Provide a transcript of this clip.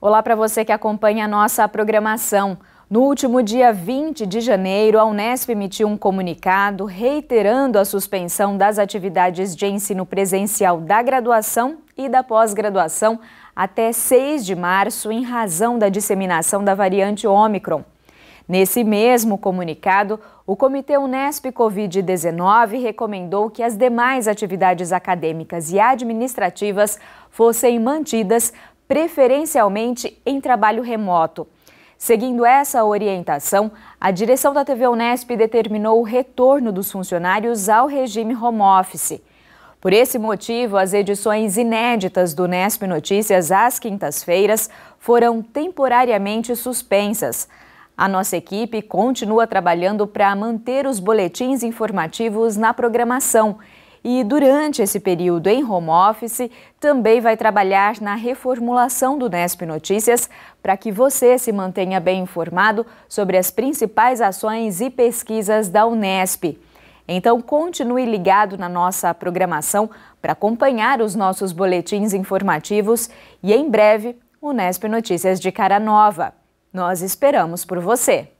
Olá para você que acompanha a nossa programação. No último dia 20 de janeiro, a Unesp emitiu um comunicado reiterando a suspensão das atividades de ensino presencial da graduação e da pós-graduação até 6 de março, em razão da disseminação da variante Omicron. Nesse mesmo comunicado, o Comitê Unesp Covid-19 recomendou que as demais atividades acadêmicas e administrativas fossem mantidas preferencialmente em trabalho remoto. Seguindo essa orientação, a direção da TV Unesp determinou o retorno dos funcionários ao regime home office. Por esse motivo, as edições inéditas do Unesp Notícias às quintas-feiras foram temporariamente suspensas. A nossa equipe continua trabalhando para manter os boletins informativos na programação e, durante esse período em home office, também vai trabalhar na reformulação do Nesp Notícias para que você se mantenha bem informado sobre as principais ações e pesquisas da Unesp. Então, continue ligado na nossa programação para acompanhar os nossos boletins informativos e, em breve, Unesp Notícias de Cara Nova. Nós esperamos por você!